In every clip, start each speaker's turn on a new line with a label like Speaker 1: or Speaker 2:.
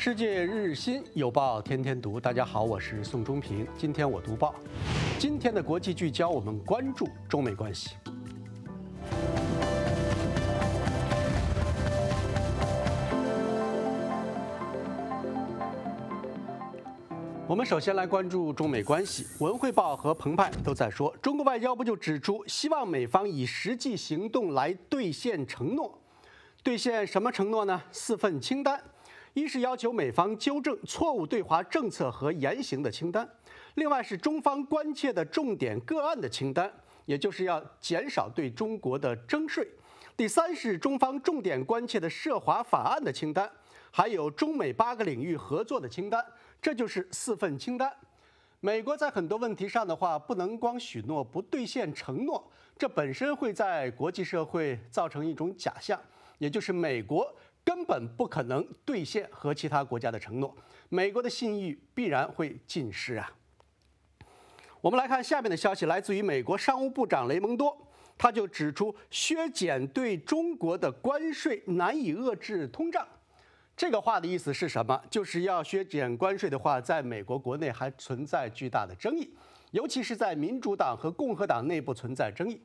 Speaker 1: 世界日日新，有报天天读。大家好，我是宋忠平。今天我读报，今天的国际聚焦，我们关注中美关系。我们首先来关注中美关系。文汇报和澎湃都在说，中国外交部就指出，希望美方以实际行动来兑现承诺。兑现什么承诺呢？四份清单。一是要求美方纠正错误对华政策和言行的清单，另外是中方关切的重点个案的清单，也就是要减少对中国的征税；第三是中方重点关切的涉华法案的清单，还有中美八个领域合作的清单，这就是四份清单。美国在很多问题上的话，不能光许诺不兑现承诺，这本身会在国际社会造成一种假象，也就是美国。根本不可能兑现和其他国家的承诺，美国的信誉必然会尽失啊。我们来看下面的消息，来自于美国商务部长雷蒙多，他就指出削减对中国的关税难以遏制通胀。这个话的意思是什么？就是要削减关税的话，在美国国内还存在巨大的争议，尤其是在民主党和共和党内部存在争议。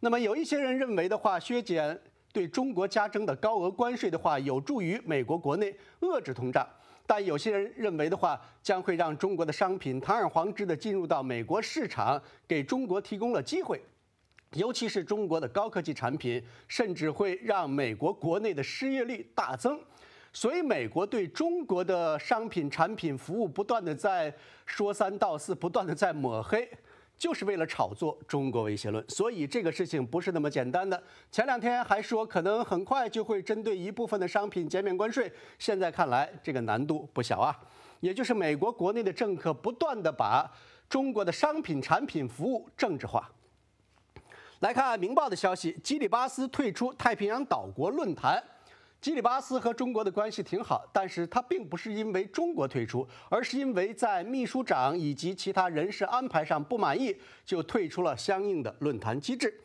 Speaker 1: 那么有一些人认为的话，削减对中国加征的高额关税的话，有助于美国国内遏制通胀，但有些人认为的话，将会让中国的商品堂而皇之地进入到美国市场，给中国提供了机会，尤其是中国的高科技产品，甚至会让美国国内的失业率大增。所以，美国对中国的商品、产品、服务不断的在说三道四，不断的在抹黑。就是为了炒作中国威胁论，所以这个事情不是那么简单的。前两天还说可能很快就会针对一部分的商品减免关税，现在看来这个难度不小啊。也就是美国国内的政客不断的把中国的商品、产品、服务政治化。来看《明报》的消息，基里巴斯退出太平洋岛国论坛。基里巴斯和中国的关系挺好，但是它并不是因为中国退出，而是因为在秘书长以及其他人事安排上不满意，就退出了相应的论坛机制。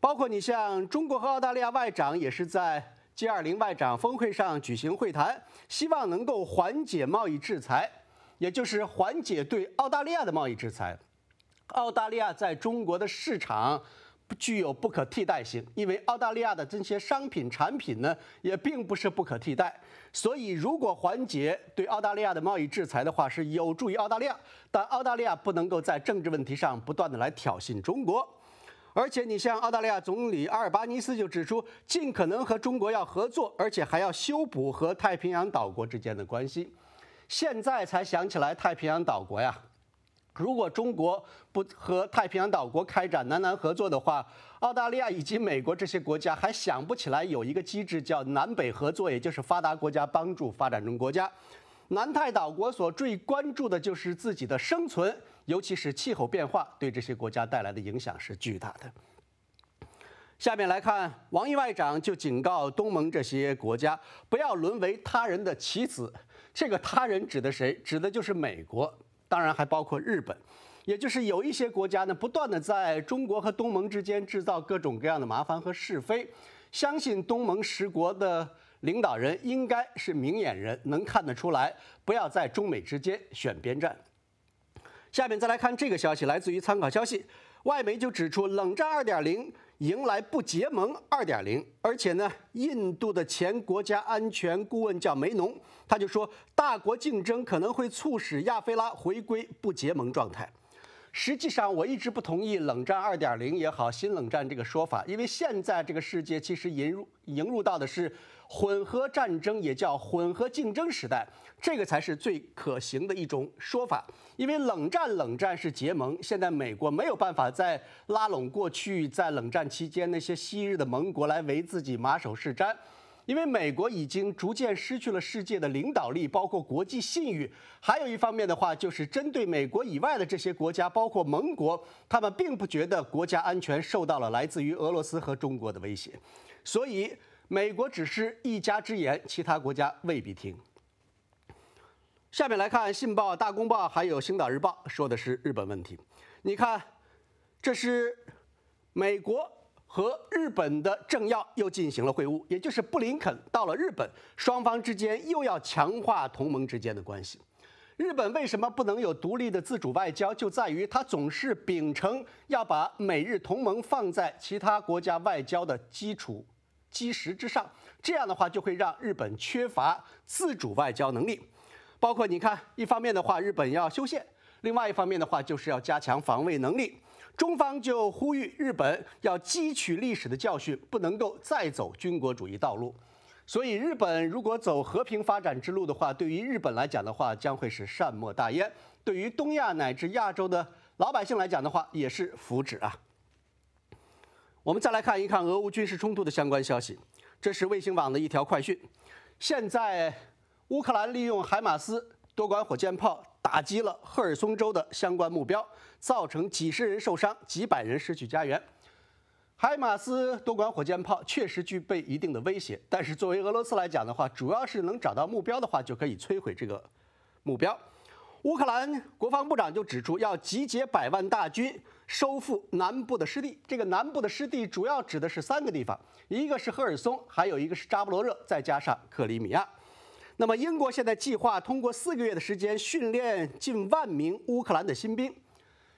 Speaker 1: 包括你像中国和澳大利亚外长也是在 G20 外长峰会上举行会谈，希望能够缓解贸易制裁，也就是缓解对澳大利亚的贸易制裁。澳大利亚在中国的市场。具有不可替代性，因为澳大利亚的这些商品产品呢，也并不是不可替代。所以，如果缓解对澳大利亚的贸易制裁的话，是有助于澳大利亚。但澳大利亚不能够在政治问题上不断的来挑衅中国。而且，你像澳大利亚总理阿尔巴尼斯就指出，尽可能和中国要合作，而且还要修补和太平洋岛国之间的关系。现在才想起来太平洋岛国呀。如果中国不和太平洋岛国开展南南合作的话，澳大利亚以及美国这些国家还想不起来有一个机制叫南北合作，也就是发达国家帮助发展中国家。南太岛国所最关注的就是自己的生存，尤其是气候变化对这些国家带来的影响是巨大的。下面来看王毅外长就警告东盟这些国家不要沦为他人的棋子，这个“他人”指的谁？指的就是美国。当然还包括日本，也就是有一些国家呢，不断的在中国和东盟之间制造各种各样的麻烦和是非。相信东盟十国的领导人应该是明眼人，能看得出来，不要在中美之间选边站。下面再来看这个消息，来自于参考消息，外媒就指出，冷战二点零。迎来不结盟2.0，而且呢，印度的前国家安全顾问叫梅农，他就说大国竞争可能会促使亚非拉回归不结盟状态。实际上，我一直不同意冷战2.0也好，新冷战这个说法，因为现在这个世界其实引入引入到的是。混合战争也叫混合竞争时代，这个才是最可行的一种说法。因为冷战，冷战是结盟。现在美国没有办法再拉拢过去在冷战期间那些昔日的盟国来为自己马首是瞻，因为美国已经逐渐失去了世界的领导力，包括国际信誉。还有一方面的话，就是针对美国以外的这些国家，包括盟国，他们并不觉得国家安全受到了来自于俄罗斯和中国的威胁，所以。美国只是一家之言，其他国家未必听。下面来看《信报》《大公报》还有《星岛日报》，说的是日本问题。你看，这是美国和日本的政要又进行了会晤，也就是布林肯到了日本，双方之间又要强化同盟之间的关系。日本为什么不能有独立的自主外交？就在于它总是秉承要把美日同盟放在其他国家外交的基础。基石之上，这样的话就会让日本缺乏自主外交能力。包括你看，一方面的话，日本要修宪；另外一方面的话，就是要加强防卫能力。中方就呼吁日本要汲取历史的教训，不能够再走军国主义道路。所以，日本如果走和平发展之路的话，对于日本来讲的话，将会是善莫大焉；对于东亚乃至亚洲的老百姓来讲的话，也是福祉啊。我们再来看一看俄乌军事冲突的相关消息，这是卫星网的一条快讯。现在，乌克兰利用海马斯多管火箭炮打击了赫尔松州的相关目标，造成几十人受伤，几百人失去家园。海马斯多管火箭炮确实具备一定的威胁，但是作为俄罗斯来讲的话，主要是能找到目标的话就可以摧毁这个目标。乌克兰国防部长就指出，要集结百万大军。收复南部的失地，这个南部的失地主要指的是三个地方，一个是赫尔松，还有一个是扎波罗热，再加上克里米亚。那么，英国现在计划通过四个月的时间训练近万名乌克兰的新兵。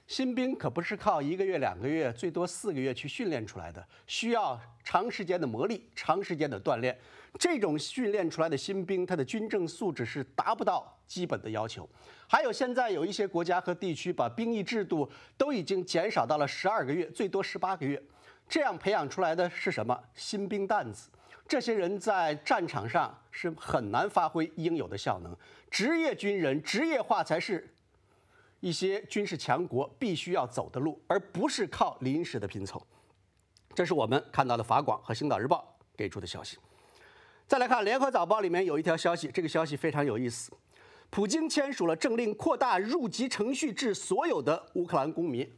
Speaker 1: 新兵可不是靠一个月、两个月，最多四个月去训练出来的，需要长时间的磨砺，长时间的锻炼。这种训练出来的新兵，他的军政素质是达不到基本的要求。还有现在有一些国家和地区把兵役制度都已经减少到了十二个月，最多十八个月，这样培养出来的是什么？新兵蛋子。这些人在战场上是很难发挥应有的效能。职业军人职业化才是，一些军事强国必须要走的路，而不是靠临时的拼凑。这是我们看到的法广和《星岛日报》给出的消息。再来看《联合早报》里面有一条消息，这个消息非常有意思。普京签署了政令，扩大入籍程序至所有的乌克兰公民，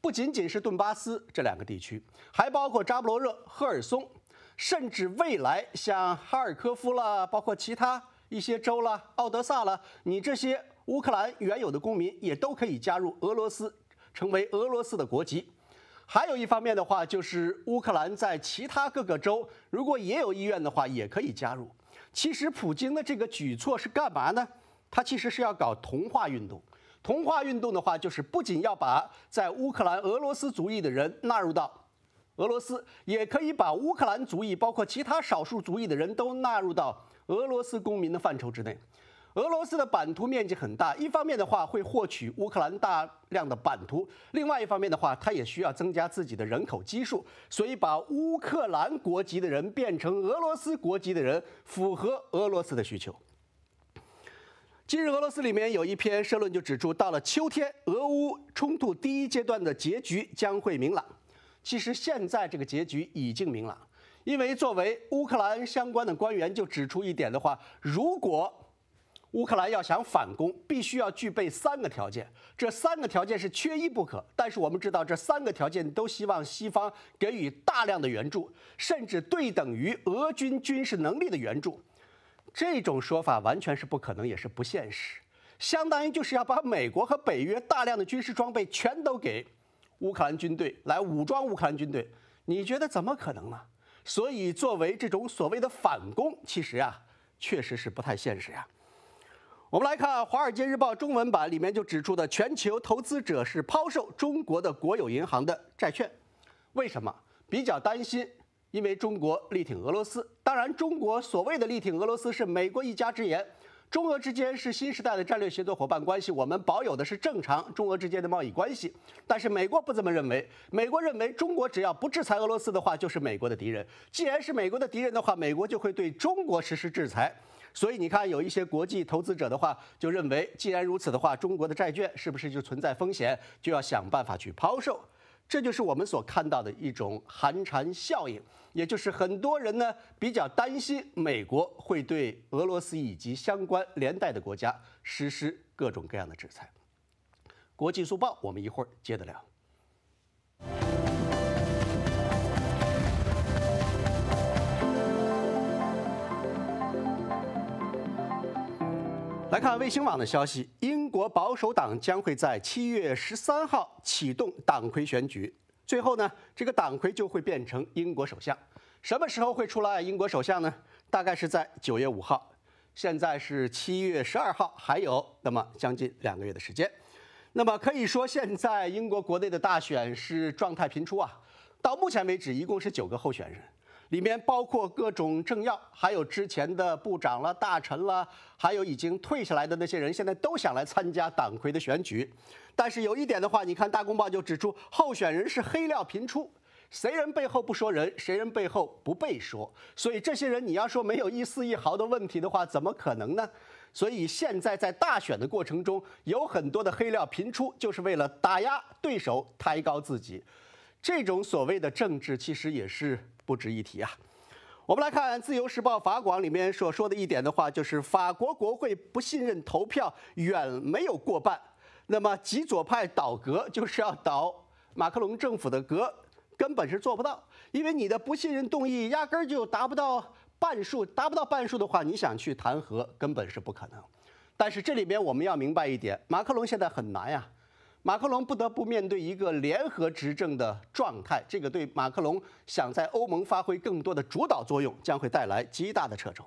Speaker 1: 不仅仅是顿巴斯这两个地区，还包括扎波罗热、赫尔松，甚至未来像哈尔科夫啦，包括其他一些州啦、奥德萨啦，你这些乌克兰原有的公民也都可以加入俄罗斯，成为俄罗斯的国籍。还有一方面的话，就是乌克兰在其他各个州，如果也有意愿的话，也可以加入。其实，普京的这个举措是干嘛呢？他其实是要搞同化运动。同化运动的话，就是不仅要把在乌克兰俄罗斯族裔的人纳入到俄罗斯，也可以把乌克兰族裔，包括其他少数族裔的人都纳入到俄罗斯公民的范畴之内。俄罗斯的版图面积很大，一方面的话会获取乌克兰大量的版图，另外一方面的话，它也需要增加自己的人口基数，所以把乌克兰国籍的人变成俄罗斯国籍的人，符合俄罗斯的需求。今日，俄罗斯里面有一篇社论就指出，到了秋天，俄乌冲突第一阶段的结局将会明朗。其实现在这个结局已经明朗，因为作为乌克兰相关的官员就指出一点的话，如果乌克兰要想反攻，必须要具备三个条件，这三个条件是缺一不可。但是我们知道，这三个条件都希望西方给予大量的援助，甚至对等于俄军军事能力的援助。这种说法完全是不可能，也是不现实。相当于就是要把美国和北约大量的军事装备全都给乌克兰军队来武装乌克兰军队，你觉得怎么可能呢？所以，作为这种所谓的反攻，其实啊，确实是不太现实呀。我们来看《华尔街日报》中文版里面就指出的，全球投资者是抛售中国的国有银行的债券，为什么？比较担心，因为中国力挺俄罗斯。当然，中国所谓的力挺俄罗斯是美国一家之言。中俄之间是新时代的战略协作伙伴关系，我们保有的是正常中俄之间的贸易关系。但是美国不这么认为，美国认为中国只要不制裁俄罗斯的话，就是美国的敌人。既然是美国的敌人的话，美国就会对中国实施制裁。所以你看，有一些国际投资者的话，就认为既然如此的话，中国的债券是不是就存在风险，就要想办法去抛售？这就是我们所看到的一种寒蝉效应，也就是很多人呢比较担心美国会对俄罗斯以及相关连带的国家实施各种各样的制裁。国际速报，我们一会儿接着聊。来看卫星网的消息，英国保守党将会在七月十三号启动党魁选举，最后呢，这个党魁就会变成英国首相。什么时候会出来英国首相呢？大概是在九月五号。现在是七月十二号，还有那么将近两个月的时间。那么可以说，现在英国国内的大选是状态频出啊。到目前为止，一共是九个候选人。里面包括各种政要，还有之前的部长了、大臣了，还有已经退下来的那些人，现在都想来参加党魁的选举。但是有一点的话，你看《大公报》就指出，候选人是黑料频出，谁人背后不说人，谁人背后不被说。所以这些人你要说没有一丝一毫的问题的话，怎么可能呢？所以现在在大选的过程中，有很多的黑料频出，就是为了打压对手，抬高自己。这种所谓的政治，其实也是。不值一提啊！我们来看《自由时报》法广里面所说的一点的话，就是法国国会不信任投票远没有过半，那么极左派倒阁就是要倒马克龙政府的阁，根本是做不到，因为你的不信任动议压根儿就达不到半数，达不到半数的话，你想去弹劾根本是不可能。但是这里面我们要明白一点，马克龙现在很难呀。马克龙不得不面对一个联合执政的状态，这个对马克龙想在欧盟发挥更多的主导作用将会带来极大的掣肘。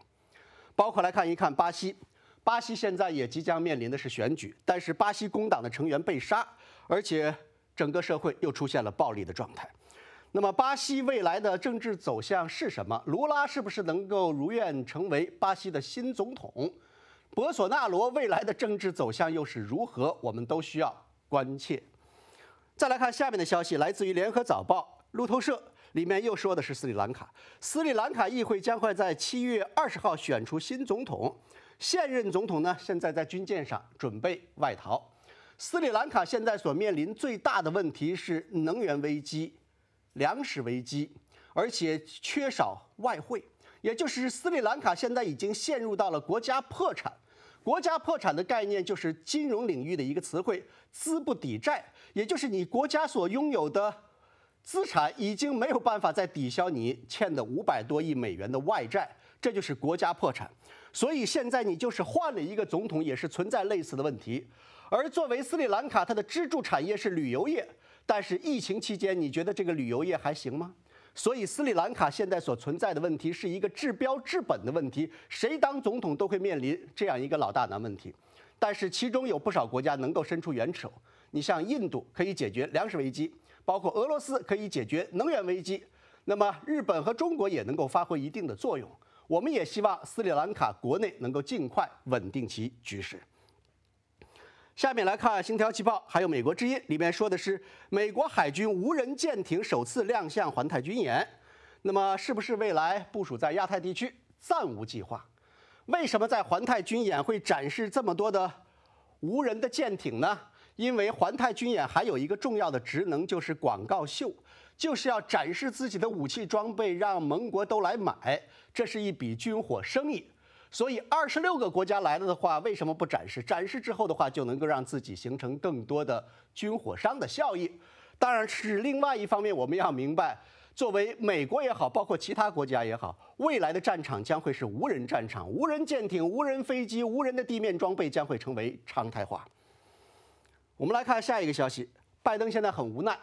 Speaker 1: 包括来看一看巴西，巴西现在也即将面临的是选举，但是巴西工党的成员被杀，而且整个社会又出现了暴力的状态。那么巴西未来的政治走向是什么？卢拉是不是能够如愿成为巴西的新总统？博索纳罗未来的政治走向又是如何？我们都需要。关切。再来看下面的消息，来自于联合早报、路透社，里面又说的是斯里兰卡。斯里兰卡议会将会在七月二十号选出新总统，现任总统呢现在在军舰上准备外逃。斯里兰卡现在所面临最大的问题是能源危机、粮食危机，而且缺少外汇，也就是斯里兰卡现在已经陷入到了国家破产。国家破产的概念就是金融领域的一个词汇，资不抵债，也就是你国家所拥有的资产已经没有办法再抵消你欠的五百多亿美元的外债，这就是国家破产。所以现在你就是换了一个总统，也是存在类似的问题。而作为斯里兰卡，它的支柱产业是旅游业，但是疫情期间，你觉得这个旅游业还行吗？所以斯里兰卡现在所存在的问题是一个治标治本的问题，谁当总统都会面临这样一个老大难问题。但是其中有不少国家能够伸出援手，你像印度可以解决粮食危机，包括俄罗斯可以解决能源危机，那么日本和中国也能够发挥一定的作用。我们也希望斯里兰卡国内能够尽快稳定其局势。下面来看《星条旗报》，还有《美国之音》里面说的是美国海军无人舰艇首次亮相环太军演，那么是不是未来部署在亚太地区？暂无计划。为什么在环太军演会展示这么多的无人的舰艇呢？因为环太军演还有一个重要的职能就是广告秀，就是要展示自己的武器装备，让盟国都来买，这是一笔军火生意。所以，二十六个国家来了的话，为什么不展示？展示之后的话，就能够让自己形成更多的军火商的效益。当然是另外一方面，我们要明白，作为美国也好，包括其他国家也好，未来的战场将会是无人战场，无人舰艇、无人飞机、无人的地面装备将会成为常态化。我们来看下一个消息：拜登现在很无奈，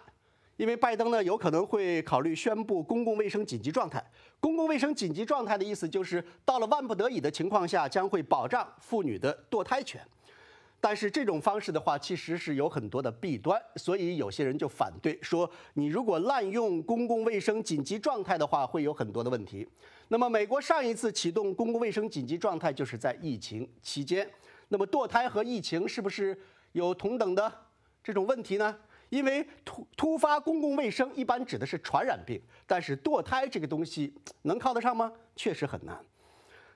Speaker 1: 因为拜登呢有可能会考虑宣布公共卫生紧急状态。公共卫生紧急状态的意思就是，到了万不得已的情况下，将会保障妇女的堕胎权。但是这种方式的话，其实是有很多的弊端，所以有些人就反对说，你如果滥用公共卫生紧急状态的话，会有很多的问题。那么，美国上一次启动公共卫生紧急状态就是在疫情期间。那么，堕胎和疫情是不是有同等的这种问题呢？因为突突发公共卫生一般指的是传染病，但是堕胎这个东西能靠得上吗？确实很难。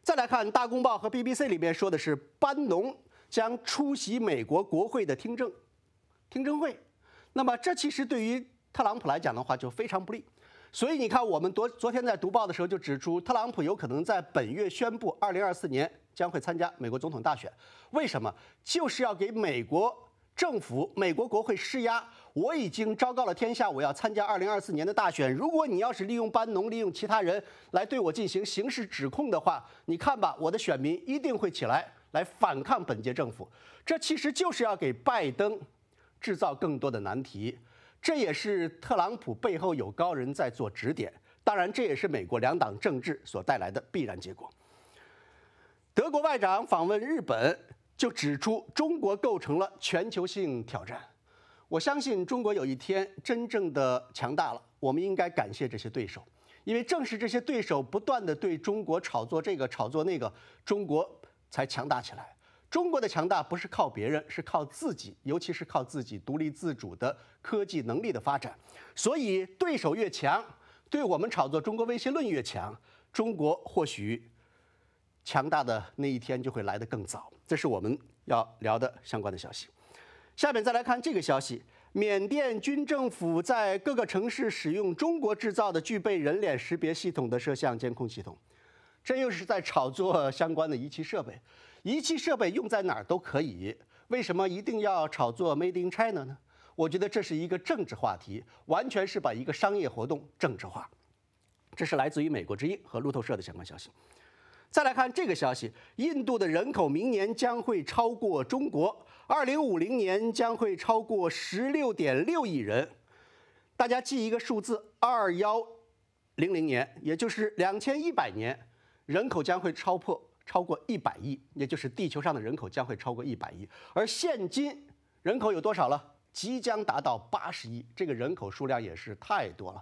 Speaker 1: 再来看《大公报》和 BBC 里面说的是，班农将出席美国国会的听证听证会，那么这其实对于特朗普来讲的话就非常不利。所以你看，我们昨昨天在读报的时候就指出，特朗普有可能在本月宣布，二零二四年将会参加美国总统大选。为什么？就是要给美国。政府、美国国会施压，我已经昭告了天下，我要参加二零二四年的大选。如果你要是利用班农、利用其他人来对我进行刑事指控的话，你看吧，我的选民一定会起来来反抗本届政府。这其实就是要给拜登制造更多的难题，这也是特朗普背后有高人在做指点。当然，这也是美国两党政治所带来的必然结果。德国外长访问日本。就指出，中国构成了全球性挑战。我相信，中国有一天真正的强大了，我们应该感谢这些对手，因为正是这些对手不断的对中国炒作这个炒作那个，中国才强大起来。中国的强大不是靠别人，是靠自己，尤其是靠自己独立自主的科技能力的发展。所以，对手越强，对我们炒作中国威胁论越强，中国或许强大的那一天就会来得更早。这是我们要聊的相关的消息。下面再来看这个消息：缅甸军政府在各个城市使用中国制造的具备人脸识别系统的摄像监控系统，这又是在炒作相关的仪器设备。仪器设备用在哪儿都可以，为什么一定要炒作 “Made in China” 呢？我觉得这是一个政治话题，完全是把一个商业活动政治化。这是来自于美国之音和路透社的相关消息。再来看这个消息，印度的人口明年将会超过中国，二零五零年将会超过十六点六亿人。大家记一个数字，二幺零零年，也就是两千一百年，人口将会超破超过一百亿，也就是地球上的人口将会超过一百亿。而现今人口有多少了？即将达到八十亿，这个人口数量也是太多了。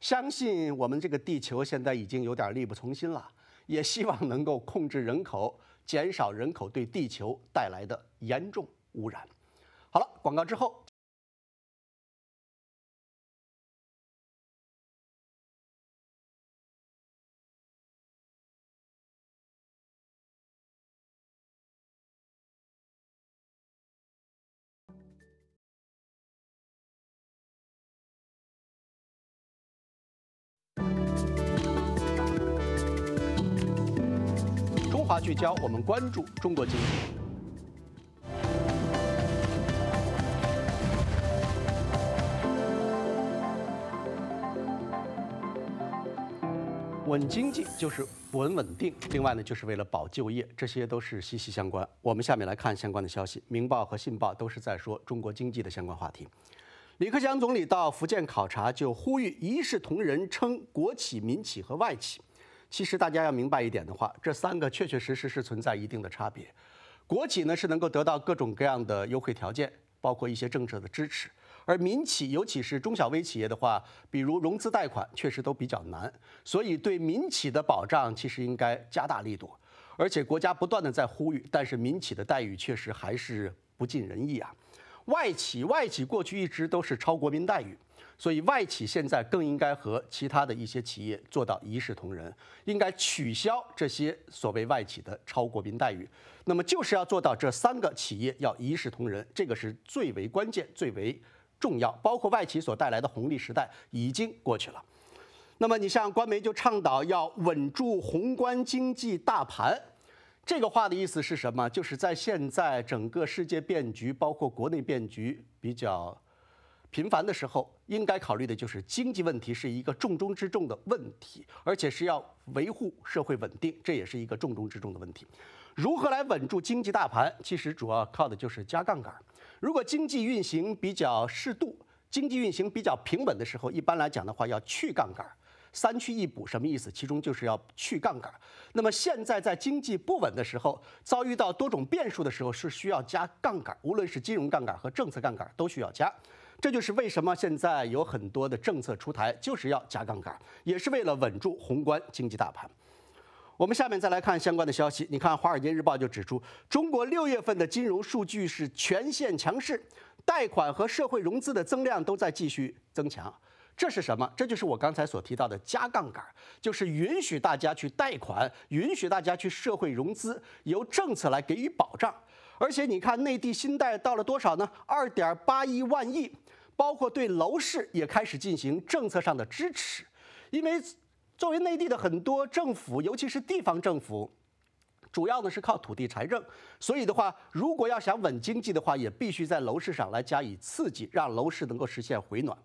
Speaker 1: 相信我们这个地球现在已经有点力不从心了。也希望能够控制人口，减少人口对地球带来的严重污染。好了，广告之后。聚焦我们关注中国经济，稳经济就是稳稳定，另外呢就是为了保就业，这些都是息息相关。我们下面来看相关的消息，《明报》和《信报》都是在说中国经济的相关话题。李克强总理到福建考察，就呼吁一视同仁，称国企、民企和外企。其实大家要明白一点的话，这三个确确实实是存在一定的差别。国企呢是能够得到各种各样的优惠条件，包括一些政策的支持；而民企，尤其是中小微企业的话，比如融资贷款，确实都比较难。所以对民企的保障，其实应该加大力度。而且国家不断的在呼吁，但是民企的待遇确实还是不尽人意啊。外企，外企过去一直都是超国民待遇。所以，外企现在更应该和其他的一些企业做到一视同仁，应该取消这些所谓外企的超国民待遇。那么，就是要做到这三个企业要一视同仁，这个是最为关键、最为重要。包括外企所带来的红利时代已经过去了。那么，你像官媒就倡导要稳住宏观经济大盘，这个话的意思是什么？就是在现在整个世界变局，包括国内变局比较。频繁的时候，应该考虑的就是经济问题是一个重中之重的问题，而且是要维护社会稳定，这也是一个重中之重的问题。如何来稳住经济大盘？其实主要靠的就是加杠杆。如果经济运行比较适度，经济运行比较平稳的时候，一般来讲的话要去杠杆。三去一补什么意思？其中就是要去杠杆。那么现在在经济不稳的时候，遭遇到多种变数的时候，是需要加杠杆，无论是金融杠杆和政策杠杆都需要加。这就是为什么现在有很多的政策出台，就是要加杠杆，也是为了稳住宏观经济大盘。我们下面再来看相关的消息。你看《华尔街日报》就指出，中国六月份的金融数据是全线强势，贷款和社会融资的增量都在继续增强。这是什么？这就是我刚才所提到的加杠杆，就是允许大家去贷款，允许大家去社会融资，由政策来给予保障。而且你看，内地新贷到了多少呢？二点八亿万亿，包括对楼市也开始进行政策上的支持。因为作为内地的很多政府，尤其是地方政府，主要呢是靠土地财政，所以的话，如果要想稳经济的话，也必须在楼市上来加以刺激，让楼市能够实现回暖。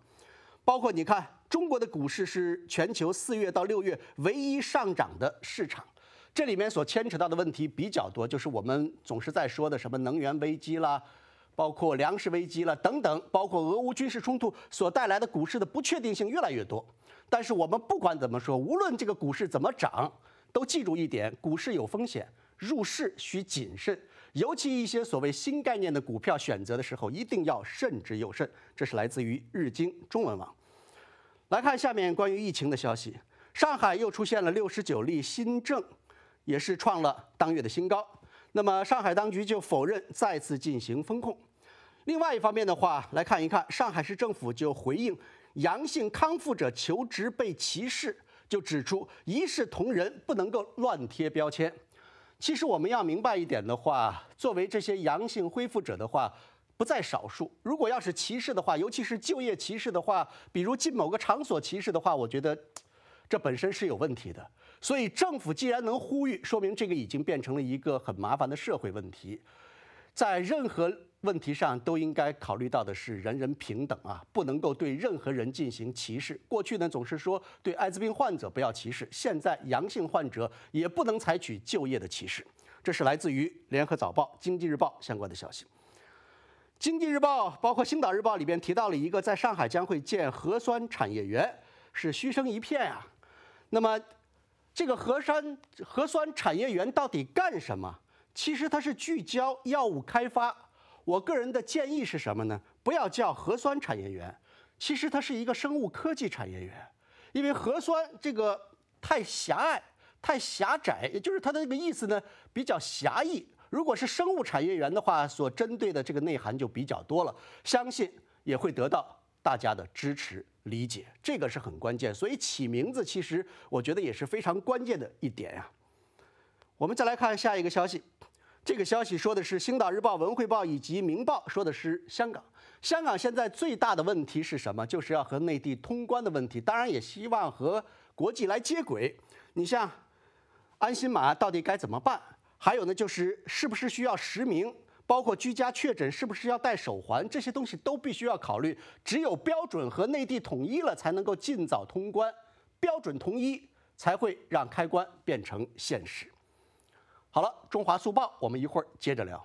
Speaker 1: 包括你看，中国的股市是全球四月到六月唯一上涨的市场。这里面所牵扯到的问题比较多，就是我们总是在说的什么能源危机啦，包括粮食危机啦等等，包括俄乌军事冲突所带来的股市的不确定性越来越多。但是我们不管怎么说，无论这个股市怎么涨，都记住一点：股市有风险，入市需谨慎。尤其一些所谓新概念的股票选择的时候，一定要慎之又慎。这是来自于日经中文网。来看下面关于疫情的消息：上海又出现了六十九例新症。也是创了当月的新高。那么上海当局就否认再次进行封控。另外一方面的话，来看一看，上海市政府就回应阳性康复者求职被歧视，就指出一视同仁，不能够乱贴标签。其实我们要明白一点的话，作为这些阳性恢复者的话，不在少数。如果要是歧视的话，尤其是就业歧视的话，比如进某个场所歧视的话，我觉得这本身是有问题的。所以政府既然能呼吁，说明这个已经变成了一个很麻烦的社会问题。在任何问题上，都应该考虑到的是人人平等啊，不能够对任何人进行歧视。过去呢，总是说对艾滋病患者不要歧视，现在阳性患者也不能采取就业的歧视。这是来自于《联合早报》《经济日报》相关的消息。《经济日报》包括《星岛日报》里边提到了一个，在上海将会建核酸产业园，是嘘声一片啊。那么。这个核酸核酸产业园到底干什么？其实它是聚焦药物开发。我个人的建议是什么呢？不要叫核酸产业园，其实它是一个生物科技产业园，因为核酸这个太狭隘、太狭窄，也就是它的这个意思呢比较狭义。如果是生物产业园的话，所针对的这个内涵就比较多了，相信也会得到大家的支持。理解这个是很关键，所以起名字其实我觉得也是非常关键的一点呀。我们再来看下一个消息，这个消息说的是《星岛日报》《文汇报》以及《明报》，说的是香港。香港现在最大的问题是什么？就是要和内地通关的问题，当然也希望和国际来接轨。你像安心码到底该怎么办？还有呢，就是是不是需要实名？包括居家确诊是不是要戴手环，这些东西都必须要考虑。只有标准和内地统一了，才能够尽早通关。标准统一才会让开关变成现实。好了，中华速报，我们一会儿接着聊。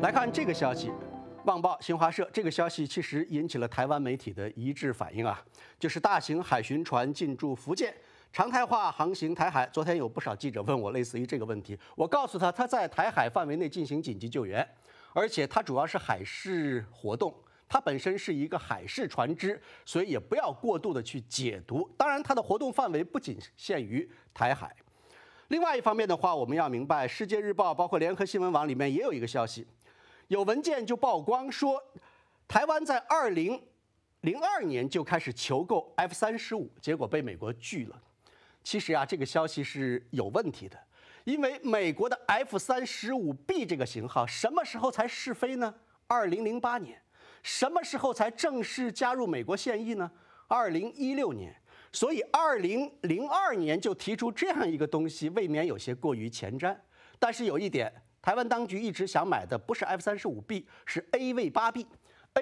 Speaker 1: 来看这个消息。《旺报》新华社这个消息其实引起了台湾媒体的一致反应啊，就是大型海巡船进驻福建，常态化航行台海。昨天有不少记者问我类似于这个问题，我告诉他，他在台海范围内进行紧急救援，而且它主要是海事活动，它本身是一个海事船只，所以也不要过度的去解读。当然，它的活动范围不仅限于台海。另外一方面的话，我们要明白，《世界日报》包括联合新闻网里面也有一个消息。有文件就曝光说，台湾在二零零二年就开始求购 F 三十五，结果被美国拒了。其实啊，这个消息是有问题的，因为美国的 F 三十五 B 这个型号什么时候才试飞呢？二零零八年，什么时候才正式加入美国现役呢？二零一六年。所以二零零二年就提出这样一个东西，未免有些过于前瞻。但是有一点。台湾当局一直想买的不是 F 三十五 B，是 A v 八 B，A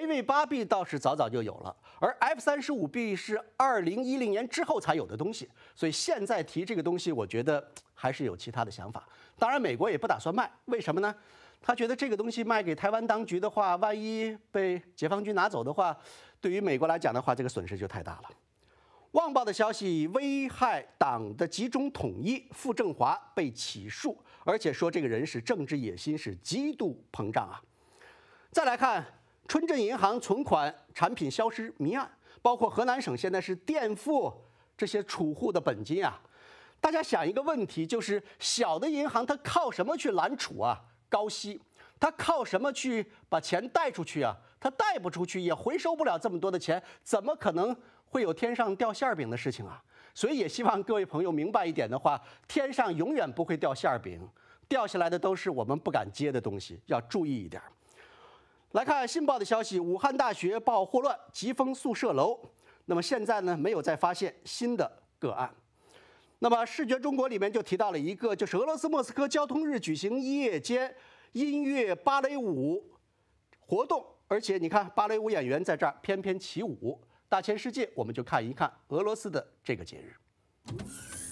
Speaker 1: v 八 B 倒是早早就有了，而 F 三十五 B 是二零一零年之后才有的东西，所以现在提这个东西，我觉得还是有其他的想法。当然，美国也不打算卖，为什么呢？他觉得这个东西卖给台湾当局的话，万一被解放军拿走的话，对于美国来讲的话，这个损失就太大了。《旺报》的消息，危害党的集中统一，傅政华被起诉。而且说这个人是政治野心是极度膨胀啊！再来看村镇银行存款产品消失谜案，包括河南省现在是垫付这些储户的本金啊。大家想一个问题，就是小的银行它靠什么去揽储啊？高息？它靠什么去把钱贷出去啊？它贷不出去，也回收不了这么多的钱，怎么可能会有天上掉馅儿饼的事情啊？所以也希望各位朋友明白一点的话，天上永远不会掉馅儿饼，掉下来的都是我们不敢接的东西，要注意一点。来看新报的消息，武汉大学报霍乱疾风宿舍楼，那么现在呢没有再发现新的个案。那么视觉中国里面就提到了一个，就是俄罗斯莫斯科交通日举行夜间音乐芭蕾舞活动，而且你看芭蕾舞演员在这儿翩翩起舞。大千世界，我们就看一看俄罗斯的这个节日。